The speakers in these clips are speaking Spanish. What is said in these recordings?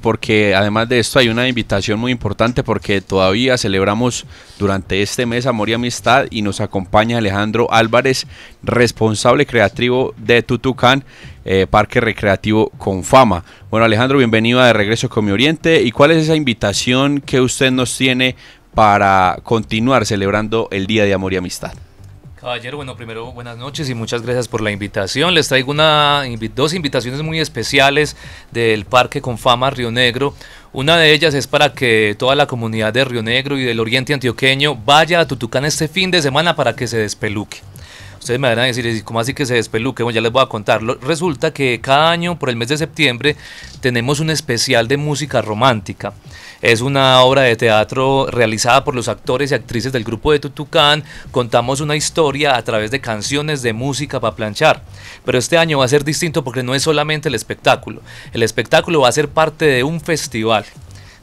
porque además de esto hay una invitación muy importante porque todavía celebramos durante este mes Amor y Amistad y nos acompaña Alejandro Álvarez, responsable creativo de Tutucán, eh, Parque Recreativo con Fama. Bueno Alejandro, bienvenido a De Regreso con Mi Oriente y cuál es esa invitación que usted nos tiene para continuar celebrando el Día de Amor y Amistad. Caballero, bueno, primero buenas noches y muchas gracias por la invitación. Les traigo una, dos invitaciones muy especiales del Parque Confama Río Negro. Una de ellas es para que toda la comunidad de Río Negro y del Oriente Antioqueño vaya a Tutucán este fin de semana para que se despeluque. Ustedes me van a decir, ¿cómo así que se despeluque? Bueno, ya les voy a contar. Resulta que cada año, por el mes de septiembre, tenemos un especial de música romántica. Es una obra de teatro realizada por los actores y actrices del grupo de Tutucán. Contamos una historia a través de canciones, de música para planchar. Pero este año va a ser distinto porque no es solamente el espectáculo. El espectáculo va a ser parte de un festival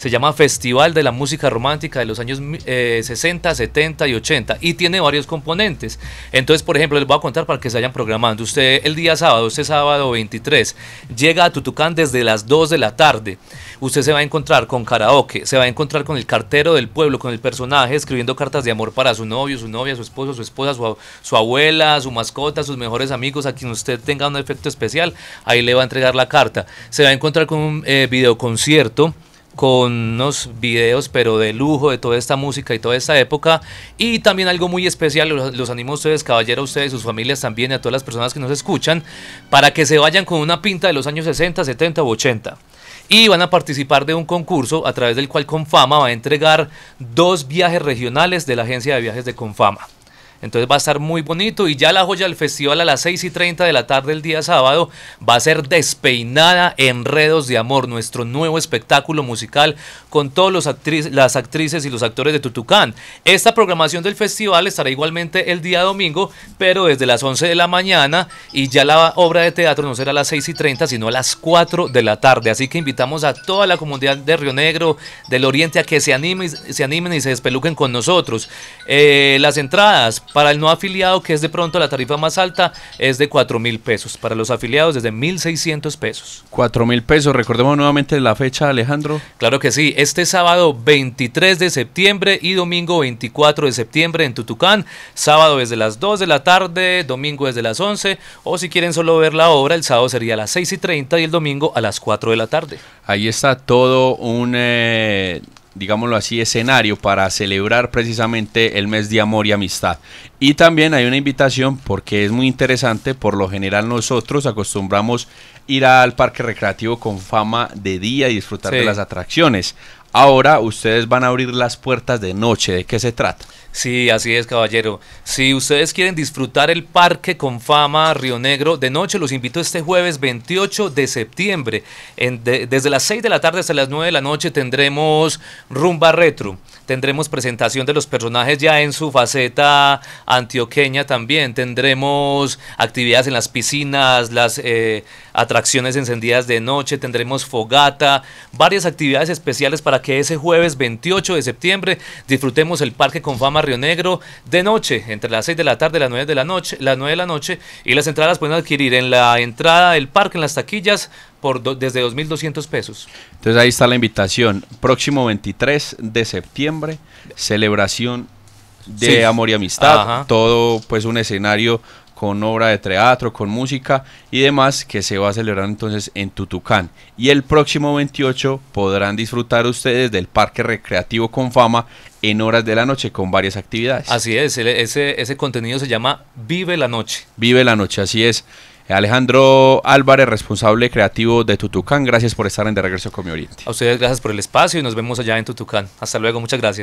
se llama Festival de la Música Romántica de los años 60, 70 eh, y 80 y tiene varios componentes. Entonces, por ejemplo, les voy a contar para que se vayan programando. Usted el día sábado, este sábado 23, llega a Tutucán desde las 2 de la tarde. Usted se va a encontrar con karaoke, se va a encontrar con el cartero del pueblo, con el personaje escribiendo cartas de amor para su novio, su novia, su esposo, su esposa, su, abuela, su mascota, sus mejores amigos, a quien usted tenga un efecto especial, ahí le va a entregar la carta. Se va a encontrar con un eh, videoconcierto con unos videos pero de lujo de toda esta música y toda esta época y también algo muy especial los, animo a ustedes caballeros, a ustedes sus familias también y a todas las personas que nos escuchan para que se vayan con una pinta de los años 60 70 o 80 y van a participar de un concurso a través del cual Confama va a entregar dos viajes regionales de la agencia de viajes de Confama entonces va a estar muy bonito y ya la joya del festival a las 6 y 30 de la tarde el día sábado va a ser despeinada Enredos de Amor, nuestro nuevo espectáculo musical con todas actriz, las actrices y los actores de Tutucán. Esta programación del festival estará igualmente el día domingo, pero desde las 11 de la mañana y ya la obra de teatro no será a las 6 y 30, sino a las 4 de la tarde. Así que invitamos a toda la comunidad de Río Negro, del Oriente, a que se animen, se animen y se despeluquen con nosotros. Eh, las entradas para el no afiliado, que es de pronto la tarifa más alta, es de 4 mil pesos. Para los afiliados, desde 1,600 pesos. 4 mil pesos. Recordemos nuevamente la fecha, Alejandro. Claro que sí. Este sábado 23 de septiembre y domingo 24 de septiembre en Tutucán. Sábado desde las 2 de la tarde, domingo desde las 11. O si quieren solo ver la obra, el sábado sería a las 6 y 30 y el domingo a las 4 de la tarde. Ahí está todo un eh, digámoslo así, escenario para celebrar precisamente el mes de amor y amistad. Y también hay una invitación porque es muy interesante, por lo general nosotros acostumbramos ir al parque recreativo con fama de día y disfrutar de las atracciones. Ahora ustedes van a abrir las puertas de noche. ¿De qué se trata? Sí, así es, caballero. Si ustedes quieren disfrutar el Parque con Fama Río Negro de noche, los invito este jueves 28 de septiembre. desde las 6 de la tarde hasta las 9 de la noche tendremos Rumba Retro. Tendremos presentación de los personajes ya en su faceta antioqueña también. Tendremos actividades en las piscinas, las eh, atracciones encendidas de noche. Tendremos fogata, varias actividades especiales para que ese jueves 28 de septiembre disfrutemos el Parque Fama Río Negro de noche, entre las 6 de la tarde y las 9 de la noche, las 9 de la noche y las entradas pueden adquirir en la entrada del parque, en las taquillas, por desde 2.200 pesos. Entonces ahí está la invitación. Próximo 23 de septiembre, celebración de amor y amistad. Todo pues un escenario con obra de teatro, con música y demás que se va a celebrar entonces en Tutucán. Y el próximo 28 podrán disfrutar ustedes del Parque Recreativo con Fama en horas de la noche con varias actividades. Así es, ese, ese contenido se llama Vive la Noche. Vive la Noche, así es. Alejandro Álvarez, responsable creativo de Tutucán, gracias por estar en De Regreso con mi Oriente. A ustedes gracias por el espacio y nos vemos allá en Tutucán. Hasta luego, muchas gracias.